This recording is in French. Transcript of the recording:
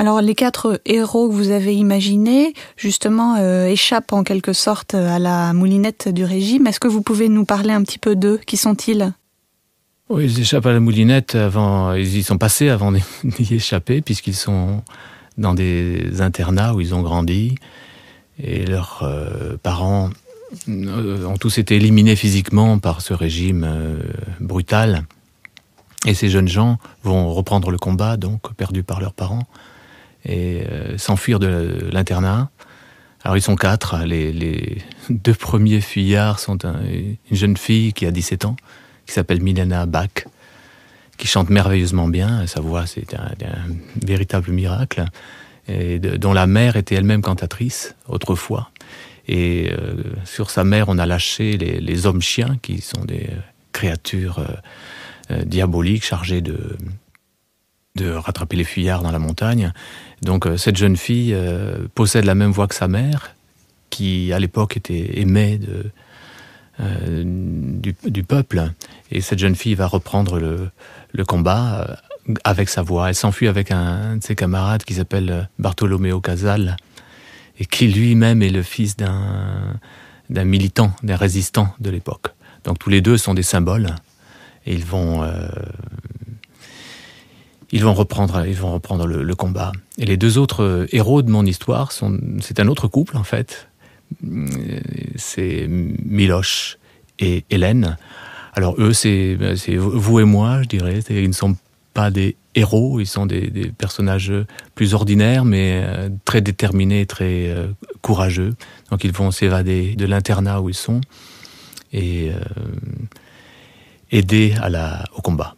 Alors les quatre héros que vous avez imaginés, justement, euh, échappent en quelque sorte à la moulinette du régime. Est-ce que vous pouvez nous parler un petit peu d'eux Qui sont-ils oui, oh, ils échappent à la moulinette avant, ils y sont passés avant d'y échapper, puisqu'ils sont dans des internats où ils ont grandi et leurs euh, parents euh, ont tous été éliminés physiquement par ce régime brutal. Et ces jeunes gens vont reprendre le combat, donc perdu par leurs parents, et euh, s'enfuir de l'internat. Alors ils sont quatre, les, deux premiers fuyards sont une jeune fille qui a 17 ans, qui s'appelle Milena Bach, qui chante merveilleusement bien, sa voix c'est un, véritable miracle, et dont la mère était elle-même cantatrice autrefois. Et euh, sur sa mère on a lâché les, hommes-chiens, qui sont des euh, créatures diaboliques chargées de de rattraper les fuyards dans la montagne. Donc euh, cette jeune fille euh, possède la même voix que sa mère, qui à l'époque était aimée euh, du, peuple. Et cette jeune fille va reprendre le, combat avec sa voix. Elle s'enfuit avec un, de ses camarades qui s'appelle Bartolomeo Casal, et qui lui-même est le fils d'un militant, d'un résistant de l'époque. Donc tous les deux sont des symboles. Et ils vont ils vont reprendre, ils vont reprendre le, combat. Et les deux autres euh, héros de mon histoire sont, c'est un autre couple en fait. Euh, c'est Miloche et Hélène. Alors eux, c'est, ben, vous et moi, je dirais. Ils ne sont pas des héros, ils sont des, des personnages plus ordinaires, mais euh, très déterminés, très courageux. Donc ils vont s'évader de l'internat où ils sont et aider à la, au combat.